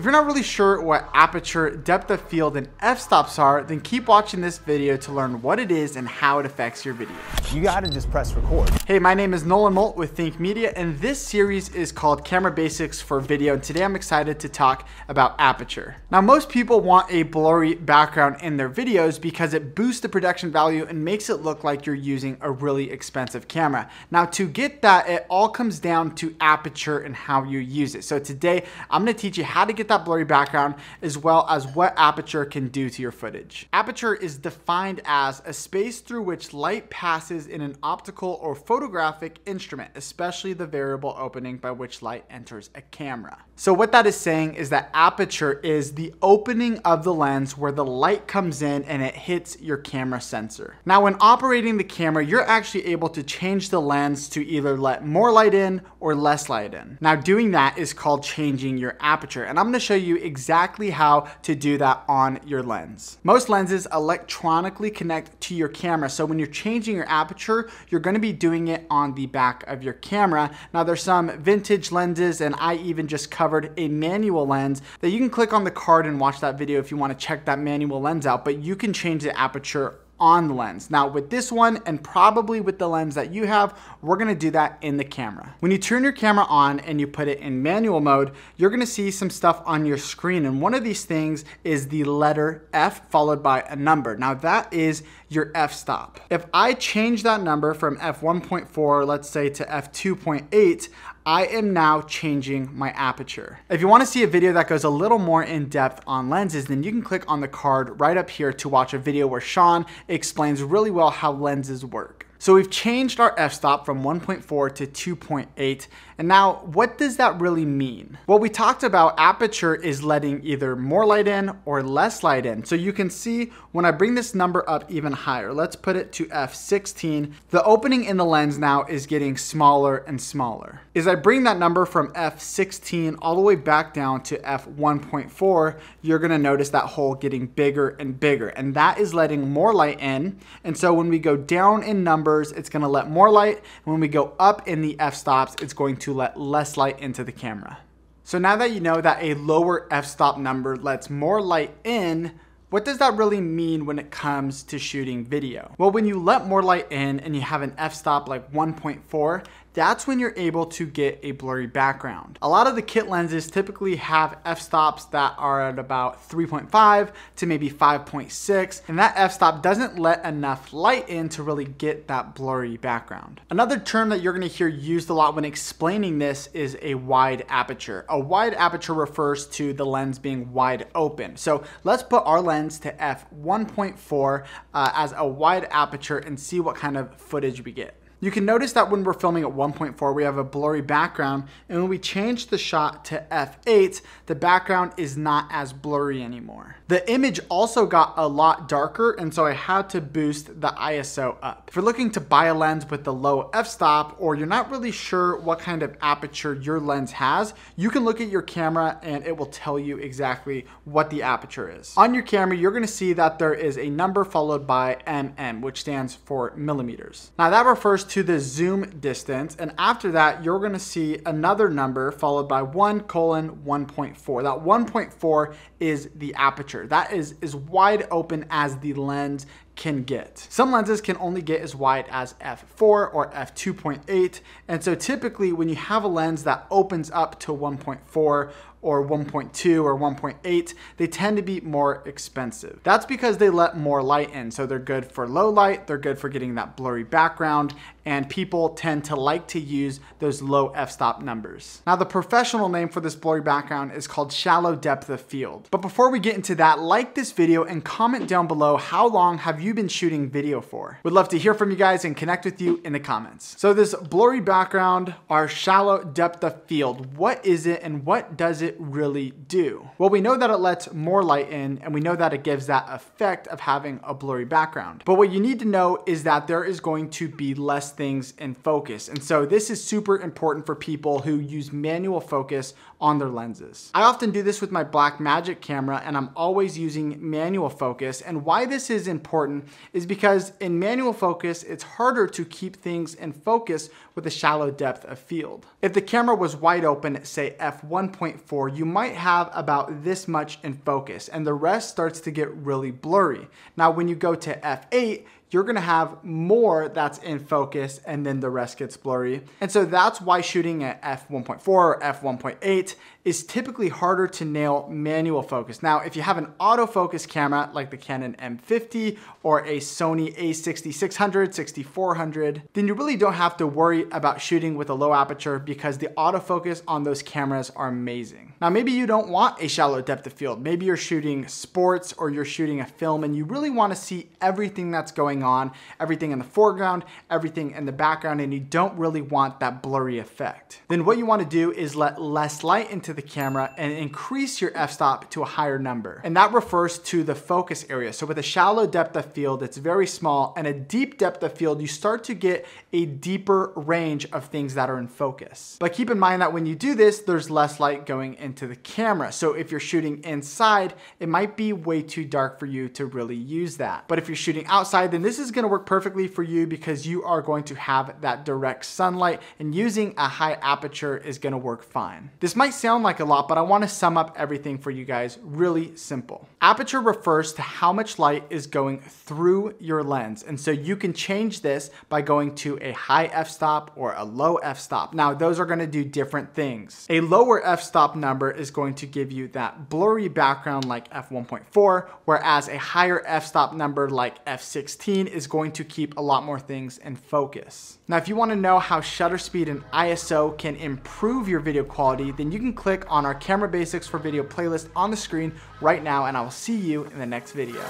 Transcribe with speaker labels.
Speaker 1: If you're not really sure what aperture, depth of field, and f-stops are, then keep watching this video to learn what it is and how it affects your video. You gotta just press record. Hey, my name is Nolan Molt with Think Media, and this series is called Camera Basics for Video, and today I'm excited to talk about aperture. Now, most people want a blurry background in their videos because it boosts the production value and makes it look like you're using a really expensive camera. Now, to get that, it all comes down to aperture and how you use it. So today, I'm gonna teach you how to get that blurry background as well as what aperture can do to your footage. Aperture is defined as a space through which light passes in an optical or photographic instrument, especially the variable opening by which light enters a camera. So what that is saying is that aperture is the opening of the lens where the light comes in and it hits your camera sensor. Now when operating the camera, you're actually able to change the lens to either let more light in or less light in. Now doing that is called changing your aperture. And I'm gonna gonna show you exactly how to do that on your lens. Most lenses electronically connect to your camera, so when you're changing your aperture, you're gonna be doing it on the back of your camera. Now there's some vintage lenses, and I even just covered a manual lens that you can click on the card and watch that video if you wanna check that manual lens out, but you can change the aperture on the lens. Now with this one and probably with the lens that you have, we're gonna do that in the camera. When you turn your camera on and you put it in manual mode, you're gonna see some stuff on your screen. And one of these things is the letter F followed by a number. Now that is your f-stop. If I change that number from f1.4, let's say to f2.8, I am now changing my aperture. If you wanna see a video that goes a little more in depth on lenses, then you can click on the card right up here to watch a video where Sean explains really well how lenses work. So we've changed our f-stop from 1.4 to 2.8. And now what does that really mean? Well, we talked about aperture is letting either more light in or less light in. So you can see when I bring this number up even higher, let's put it to f16, the opening in the lens now is getting smaller and smaller. As I bring that number from f16 all the way back down to f1.4, you're gonna notice that hole getting bigger and bigger. And that is letting more light in. And so when we go down in number, numbers, it's gonna let more light. When we go up in the f-stops, it's going to let less light into the camera. So now that you know that a lower f-stop number lets more light in, what does that really mean when it comes to shooting video? Well, when you let more light in and you have an f-stop like 1.4, that's when you're able to get a blurry background. A lot of the kit lenses typically have f-stops that are at about 3.5 to maybe 5.6, and that f-stop doesn't let enough light in to really get that blurry background. Another term that you're gonna hear used a lot when explaining this is a wide aperture. A wide aperture refers to the lens being wide open. So let's put our lens to f1.4 uh, as a wide aperture and see what kind of footage we get. You can notice that when we're filming at 1.4, we have a blurry background, and when we change the shot to f8, the background is not as blurry anymore. The image also got a lot darker, and so I had to boost the ISO up. If you're looking to buy a lens with the low f-stop, or you're not really sure what kind of aperture your lens has, you can look at your camera and it will tell you exactly what the aperture is. On your camera, you're gonna see that there is a number followed by mm, which stands for millimeters. Now that refers to the zoom distance. And after that, you're gonna see another number followed by one colon 1.4. That 1.4 is the aperture. That is as wide open as the lens can get. Some lenses can only get as wide as f4 or f2.8, and so typically when you have a lens that opens up to 1.4 or 1.2 or 1.8, they tend to be more expensive. That's because they let more light in. So they're good for low light, they're good for getting that blurry background, and people tend to like to use those low f-stop numbers. Now the professional name for this blurry background is called shallow depth of field. But before we get into that, like this video and comment down below how long have you you been shooting video for? Would love to hear from you guys and connect with you in the comments. So this blurry background, our shallow depth of field, what is it and what does it really do? Well, we know that it lets more light in and we know that it gives that effect of having a blurry background. But what you need to know is that there is going to be less things in focus. And so this is super important for people who use manual focus on their lenses. I often do this with my Blackmagic camera and I'm always using manual focus. And why this is important is because in manual focus, it's harder to keep things in focus with a shallow depth of field. If the camera was wide open at say f1.4, you might have about this much in focus and the rest starts to get really blurry. Now, when you go to f8, you're gonna have more that's in focus and then the rest gets blurry. And so that's why shooting at f1.4 or f1.8 is typically harder to nail manual focus. Now, if you have an autofocus camera like the Canon M50 or a Sony a6600, 6400, then you really don't have to worry about shooting with a low aperture because the autofocus on those cameras are amazing. Now, maybe you don't want a shallow depth of field. Maybe you're shooting sports or you're shooting a film and you really wanna see everything that's going on, everything in the foreground, everything in the background, and you don't really want that blurry effect. Then what you wanna do is let less light into to the camera and increase your f-stop to a higher number. And that refers to the focus area. So with a shallow depth of field, it's very small, and a deep depth of field, you start to get a deeper range of things that are in focus. But keep in mind that when you do this, there's less light going into the camera. So if you're shooting inside, it might be way too dark for you to really use that. But if you're shooting outside, then this is gonna work perfectly for you because you are going to have that direct sunlight and using a high aperture is gonna work fine. This might sound sound like a lot, but I wanna sum up everything for you guys really simple. Aperture refers to how much light is going through your lens. And so you can change this by going to a high f-stop or a low f-stop. Now those are gonna do different things. A lower f-stop number is going to give you that blurry background like f1.4, whereas a higher f-stop number like f16 is going to keep a lot more things in focus. Now if you wanna know how shutter speed and ISO can improve your video quality, then you can click click on our Camera Basics for Video playlist on the screen right now, and I will see you in the next video.